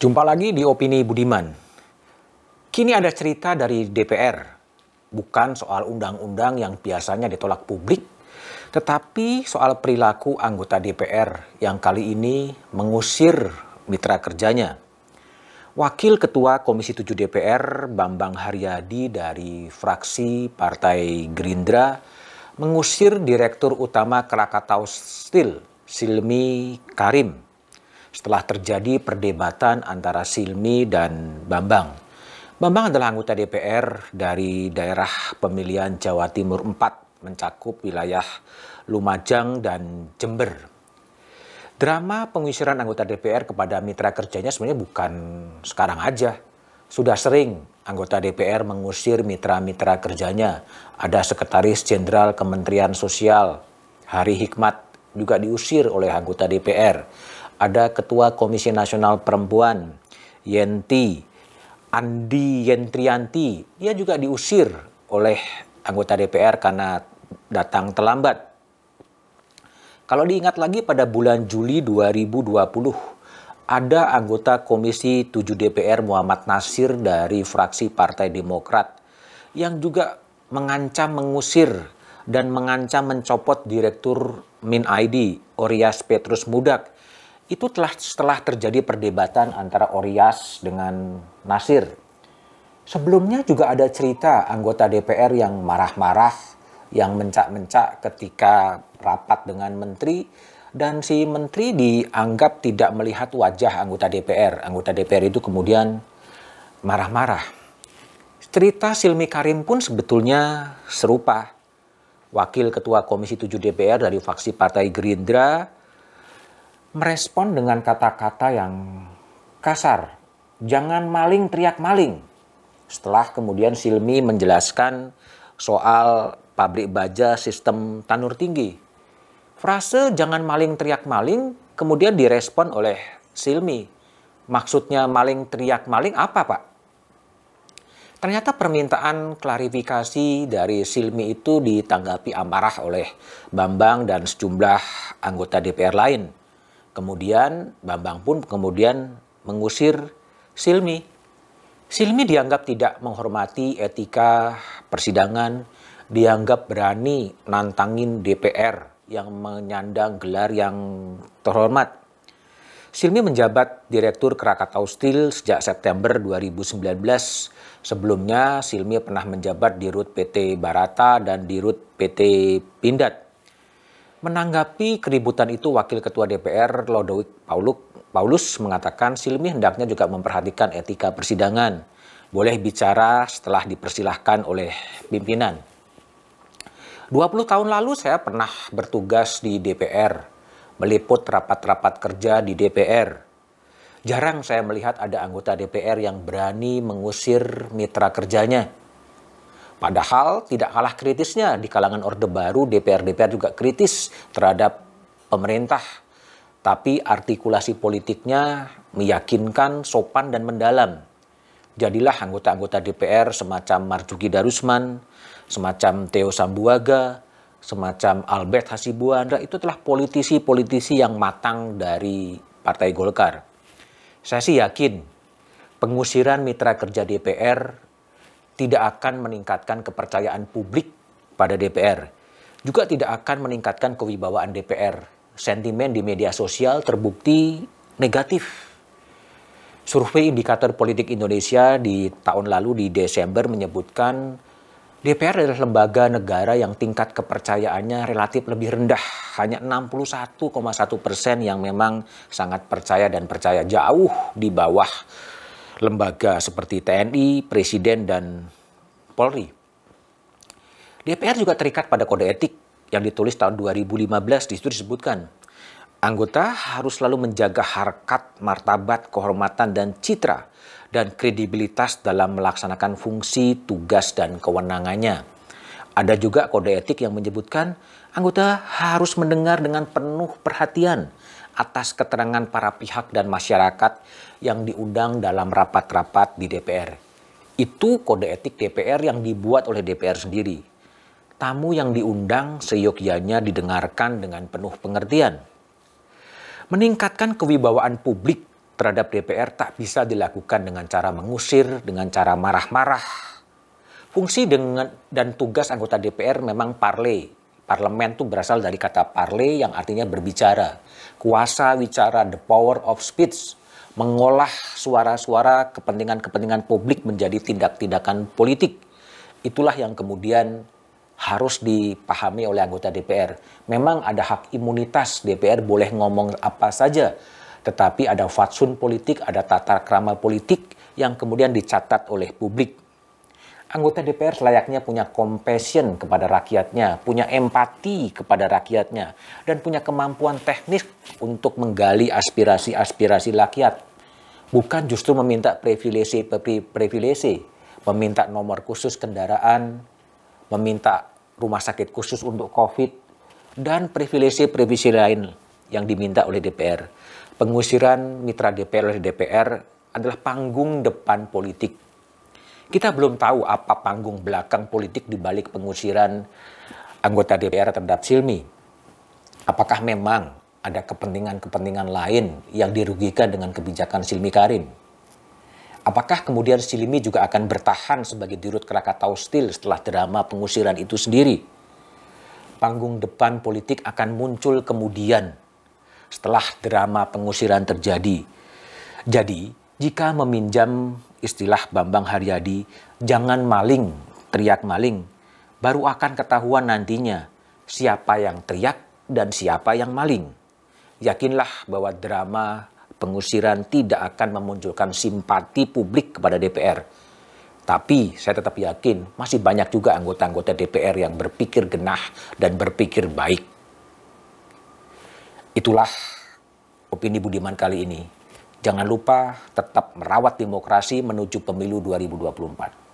Jumpa lagi di Opini Budiman. Kini ada cerita dari DPR, bukan soal undang-undang yang biasanya ditolak publik, tetapi soal perilaku anggota DPR yang kali ini mengusir mitra kerjanya. Wakil Ketua Komisi 7 DPR Bambang Haryadi dari fraksi Partai Gerindra mengusir Direktur Utama Krakatau Steel Silmi Karim setelah terjadi perdebatan antara Silmi dan Bambang. Bambang adalah anggota DPR dari daerah pemilihan Jawa Timur 4 mencakup wilayah Lumajang dan Jember. Drama pengusiran anggota DPR kepada mitra kerjanya sebenarnya bukan sekarang aja. Sudah sering anggota DPR mengusir mitra-mitra kerjanya. Ada Sekretaris Jenderal Kementerian Sosial, Hari Hikmat juga diusir oleh anggota DPR ada Ketua Komisi Nasional Perempuan Yenti Andi Yentrianti. Dia juga diusir oleh anggota DPR karena datang terlambat. Kalau diingat lagi pada bulan Juli 2020 ada anggota Komisi 7 DPR Muhammad Nasir dari fraksi Partai Demokrat yang juga mengancam mengusir dan mengancam mencopot Direktur Min ID Orias Petrus Mudak itu telah setelah terjadi perdebatan antara Orias dengan Nasir. Sebelumnya juga ada cerita anggota DPR yang marah-marah, yang mencak-mencak ketika rapat dengan menteri dan si menteri dianggap tidak melihat wajah anggota DPR. Anggota DPR itu kemudian marah-marah. Cerita Silmi Karim pun sebetulnya serupa. Wakil Ketua Komisi 7 DPR dari faksi Partai Gerindra merespon dengan kata-kata yang kasar. Jangan maling teriak maling. Setelah kemudian Silmi menjelaskan soal pabrik baja sistem tanur tinggi. Frase jangan maling teriak maling kemudian direspon oleh Silmi. Maksudnya maling teriak maling apa Pak? Ternyata permintaan klarifikasi dari Silmi itu ditanggapi amarah oleh Bambang dan sejumlah anggota DPR lain. Kemudian Bambang pun kemudian mengusir Silmi. Silmi dianggap tidak menghormati etika persidangan, dianggap berani nantangin DPR yang menyandang gelar yang terhormat. Silmi menjabat Direktur Krakatau Steel sejak September 2019. Sebelumnya, Silmi pernah menjabat di Rut PT Barata dan di Rut PT Pindad. Menanggapi keributan itu, Wakil Ketua DPR Lodowik Paulus mengatakan Silmi hendaknya juga memperhatikan etika persidangan. Boleh bicara setelah dipersilahkan oleh pimpinan. 20 tahun lalu saya pernah bertugas di DPR, meliput rapat-rapat kerja di DPR. Jarang saya melihat ada anggota DPR yang berani mengusir mitra kerjanya Padahal tidak kalah kritisnya di kalangan Orde Baru, DPR-DPR juga kritis terhadap pemerintah. Tapi artikulasi politiknya meyakinkan, sopan, dan mendalam. Jadilah anggota-anggota DPR semacam Marzuki Darusman, semacam Theo Sambuaga, semacam Albert Hasibuan. Nah, itu telah politisi-politisi yang matang dari Partai Golkar. Saya sih yakin pengusiran mitra kerja DPR tidak akan meningkatkan kepercayaan publik pada DPR. Juga tidak akan meningkatkan kewibawaan DPR. Sentimen di media sosial terbukti negatif. Survei Indikator Politik Indonesia di tahun lalu di Desember menyebutkan DPR adalah lembaga negara yang tingkat kepercayaannya relatif lebih rendah. Hanya 61,1 persen yang memang sangat percaya dan percaya jauh di bawah lembaga seperti TNI, Presiden, dan Polri. DPR juga terikat pada kode etik yang ditulis tahun 2015 di situ disebutkan anggota harus selalu menjaga harkat, martabat, kehormatan dan citra dan kredibilitas dalam melaksanakan fungsi, tugas dan kewenangannya. Ada juga kode etik yang menyebutkan anggota harus mendengar dengan penuh perhatian atas keterangan para pihak dan masyarakat yang diundang dalam rapat-rapat di DPR. Itu kode etik DPR yang dibuat oleh DPR sendiri. Tamu yang diundang seyogyanya didengarkan dengan penuh pengertian. Meningkatkan kewibawaan publik terhadap DPR tak bisa dilakukan dengan cara mengusir, dengan cara marah-marah. Fungsi dengan dan tugas anggota DPR memang parley, Parlemen itu berasal dari kata parle yang artinya berbicara. Kuasa bicara, the power of speech, mengolah suara-suara kepentingan-kepentingan publik menjadi tindak-tindakan politik. Itulah yang kemudian harus dipahami oleh anggota DPR. Memang ada hak imunitas DPR boleh ngomong apa saja, tetapi ada fatsun politik, ada tata krama politik yang kemudian dicatat oleh publik anggota DPR layaknya punya compassion kepada rakyatnya, punya empati kepada rakyatnya, dan punya kemampuan teknis untuk menggali aspirasi-aspirasi rakyat. Bukan justru meminta privilege, privilege, meminta nomor khusus kendaraan, meminta rumah sakit khusus untuk COVID, dan privilege-privilege lain yang diminta oleh DPR. Pengusiran mitra DPR oleh DPR adalah panggung depan politik kita belum tahu apa panggung belakang politik di balik pengusiran anggota DPR terhadap Silmi. Apakah memang ada kepentingan-kepentingan lain yang dirugikan dengan kebijakan Silmi Karim? Apakah kemudian Silmi juga akan bertahan sebagai dirut Krakatau Steel setelah drama pengusiran itu sendiri? Panggung depan politik akan muncul kemudian setelah drama pengusiran terjadi. Jadi, jika meminjam istilah Bambang Haryadi, jangan maling, teriak maling. Baru akan ketahuan nantinya siapa yang teriak dan siapa yang maling. Yakinlah bahwa drama pengusiran tidak akan memunculkan simpati publik kepada DPR. Tapi saya tetap yakin masih banyak juga anggota-anggota DPR yang berpikir genah dan berpikir baik. Itulah opini Budiman kali ini. Jangan lupa tetap merawat demokrasi menuju pemilu 2024.